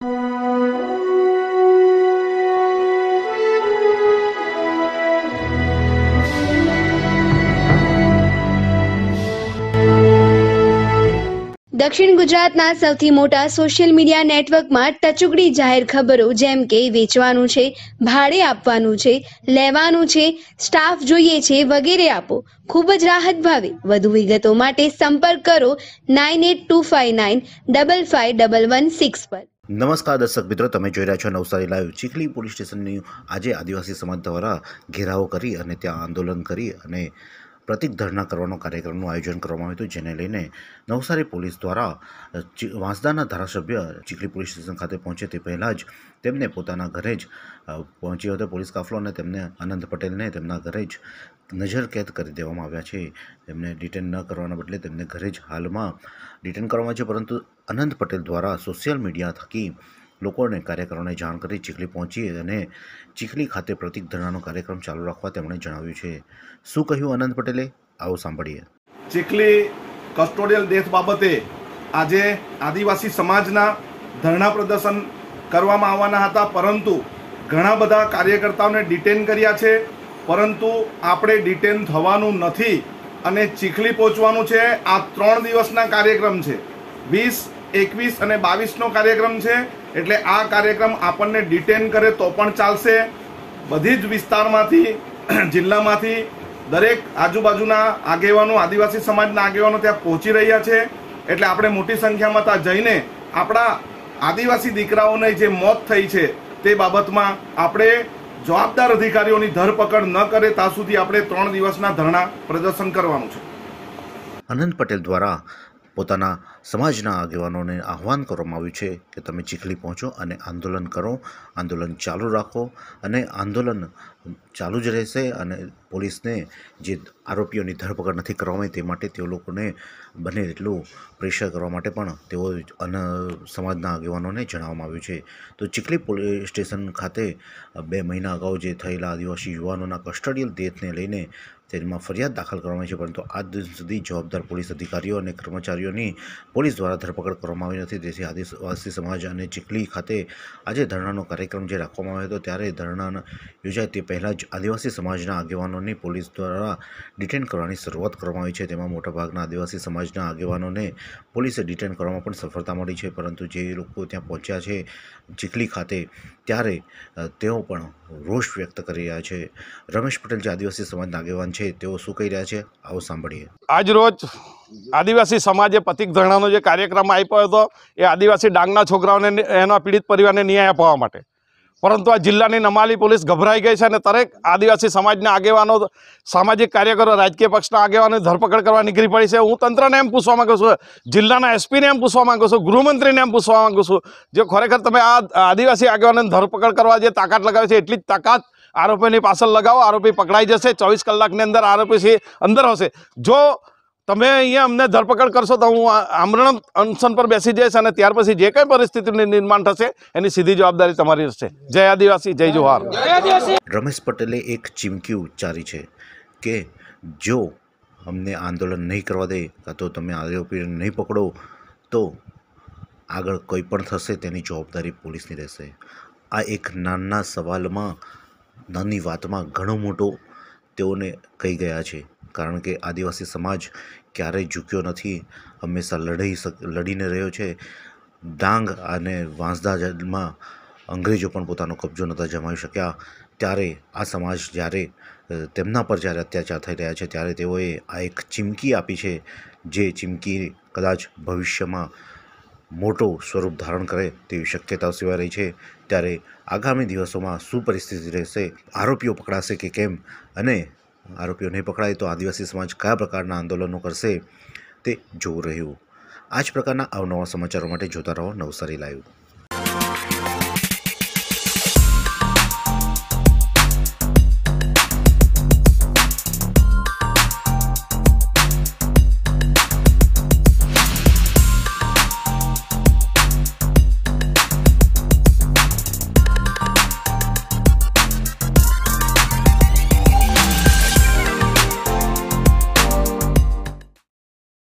દક્ષિણ ગુજરાતના સૌથી મોટા સોશિયલ મીડિયા નેટવર્કમાં ટચુકડી જાહેર ખબરો જેમ કે વેચવાનું છે ભાડે આપવાનું છે લેવાનું છે સ્ટાફ જોઈએ છે વગેરે આપો ખૂબ જ રાહત ભાવે વધુ વિગતો માટે સંપર્ક કરો nine eight two five nine double five double one six પર નમસ્કાર દર્શક મિત્રો તમે જોઈ રહ્યા છો નવસારી લાઈવ ચીખલી પોલીસ સ્ટેશનની આજે આદિવાસી સમાજ દ્વારા ઘેરાવો કરી અને ત્યાં આંદોલન કરી અને પ્રતિક ધરણા કરવાનો કાર્યક્રમનું આયોજન કરવામાં આવ્યું હતું જેને લઈને નવસારી પોલીસ દ્વારા વાંસદાના ધારાસભ્ય ચીખલી પોલીસ સ્ટેશન ખાતે પહોંચે તે પહેલાં જ તેમને પોતાના ઘરે જ પહોંચ્યો હતો પોલીસ કાફલો અને તેમને અનંત પટેલને તેમના ઘરે જ નજર કેદ કરી દેવામાં આવ્યા છે તેમને ડિટેન ન કરવાના બદલે તેમને ઘરે જ હાલમાં ડિટેન કરવામાં છે પરંતુ અનંત પટેલ દ્વારા સોશિયલ મીડિયા થકી લોકોને કાર્યકરોને જાણ કરી ચીખલી પહોંચી અને ચીખલી ખાતે પ્રતિક ધરણાનો કાર્યક્રમ ચાલુ રાખવા તેમણે જણાવ્યું છે શું કહ્યું આનંદ પટેલે આવો સાંભળીએ ચીખલી કસ્ટોડિયલ ડેથ બાબતે આજે આદિવાસી સમાજના ધરણા પ્રદર્શન કરવામાં આવવાના હતા પરંતુ ઘણા બધા કાર્યકર્તાઓને ડિટેન કર્યા છે પરંતુ આપણે ડિટેન થવાનું નથી અને ચીખલી પહોંચવાનું છે આ ત્રણ દિવસના કાર્યક્રમ છે વીસ એકવીસ અને બાવીસનો કાર્યક્રમ છે એટલે આ કાર્યક્રમ આપણને ડિટેન કરે તો પણ ચાલશે બધી જ વિસ્તારમાંથી જિલ્લામાંથી દરેક આજુબાજુના આગેવાનો આદિવાસી સમાજના આગેવાનો ત્યાં પહોંચી રહ્યા છે એટલે આપણે મોટી સંખ્યામાં ત્યાં જઈને આપણા આદિવાસી દીકરાઓને જે મોત થઈ છે તે બાબતમાં આપણે જવાબદાર અધિકારીઓની ધરપકડ ન કરે ત્યાં સુધી આપણે ત્રણ દિવસના ધરણા પ્રદર્શન કરવાનું છે આનંદ પટેલ દ્વારા પોતાના સમાજના આગેવાનોને આહવાન કરવામાં આવ્યું છે કે તમે ચીખલી પહોંચો અને આંદોલન કરો આંદોલન ચાલુ રાખો અને આંદોલન ચાલુ જ રહેશે અને પોલીસને જે આરોપીઓની ધરપકડ નથી કરવામાં તે માટે તેઓ લોકોને બને એટલું પ્રેશર કરવા માટે પણ તેઓ અન સમાજના આગેવાનોને જણાવવામાં આવ્યું છે તો ચીખલી પોલીસ સ્ટેશન ખાતે બે મહિના અગાઉ જે થયેલા આદિવાસી યુવાનોના કસ્ટડિયલ ડેથને લઈને તેમાં ફરિયાદ દાખલ કરવામાં આવી છે પરંતુ આજ સુધી જવાબદાર પોલીસ અધિકારીઓ અને કર્મચારીઓની પોલીસ દ્વારા ધરપકડ કરવામાં આવી નથી તેથી આદિવાસી સમાજ અને ચીખલી ખાતે આજે ધરણાનો કાર્યક્રમ જે રાખવામાં આવ્યો હતો ત્યારે ધરણા યોજાય તે પહેલાં જ આદિવાસી સમાજના આગેવાનોને પોલીસ દ્વારા ડિટેન કરવાની શરૂઆત કરવામાં આવી છે તેમાં મોટાભાગના આદિવાસી સમાજના આગેવાનોને પોલીસે ડિટેન કરવામાં પણ સફળતા મળી છે પરંતુ જે લોકો ત્યાં પહોંચ્યા છે ચીખલી ખાતે ત્યારે તેઓ પણ રોષ વ્યક્ત કરી રહ્યા છે રમેશ પટેલ જે આદિવાસી સમાજના આગેવાન છે તેઓ શું કહી રહ્યા છે આવો સાંભળીએ આજ રોજ આદિવાસી સમાજે પતિક ધરણાનો જે કાર્યક્રમ આપ્યો હતો એ આદિવાસી ડાંગના છોકરાઓને એના પીડિત પરિવારને ન્યાય અપાવવા માટે પરંતુ આ જિલ્લાની નમાલી પોલીસ ગભરાઈ ગઈ છે અને દરેક આદિવાસી સમાજના આગેવાનો સામાજિક કાર્યકરો રાજકીય પક્ષના આગેવાનોની ધરપકડ કરવા નીકળી પડી છે હું તંત્રને એમ પૂછવા માગું છું જિલ્લાના એસપીને એમ પૂછવા માગું છું ગૃહમંત્રીને એમ પૂછવા માગું છું જે ખરેખર તમે આ આદિવાસી આગેવાનોની ધરપકડ કરવા જે તાકાત લગાવી છે એટલી જ તાકાત આરોપીની પાછળ લગાવો આરોપી પકડાઈ જશે ચોવીસ કલાકની અંદર આરોપી અંદર હશે જો તમે અહીંયા અમને ધરપકડ કરશો તો હું આમરણ અનશન પર બેસી જઈશ અને ત્યાર પછી જે કંઈ પરિસ્થિતિનું નિર્માણ થશે એની સીધી જવાબદારી તમારી હશે જય આદિવાસી જય જોહાર રમેશ પટેલે એક ચીમકી ઉચ્ચારી છે કે જો અમને આંદોલન નહીં કરવા દે કાં તો તમે આરોપીને નહીં પકડો તો આગળ કંઈ પણ થશે તેની જવાબદારી પોલીસની રહેશે આ એક નાના સવાલમાં નાની વાતમાં ઘણો મોટો તેઓને કહી ગયા છે કારણ કે આદિવાસી સમાજ ક્યારેય ઝૂક્યો નથી હંમેશા લડાઈ લડીને રહ્યો છે ડાંગ અને વાંસદા અંગ્રેજો પણ પોતાનો કબજો નહોતા જમાવી શક્યા ત્યારે આ સમાજ જ્યારે તેમના પર જ્યારે અત્યાચાર થઈ રહ્યા છે ત્યારે તેઓએ આ એક ચીમકી આપી છે જે ચીમકી કદાચ ભવિષ્યમાં મોટો સ્વરૂપ ધારણ કરે તેવી શક્યતા સિવાય રહી છે ત્યારે આગામી દિવસોમાં શું પરિસ્થિતિ રહેશે આરોપીઓ પકડાશે કે કેમ અને આરોપીઓ નહીં પકડાય તો આદિવાસી સમાજ કયા પ્રકારના આંદોલનો કરશે તે જોવું રહ્યું આ જ પ્રકારના અવનવા સમાચારો માટે જોતા રહો નવસારી લાઈવ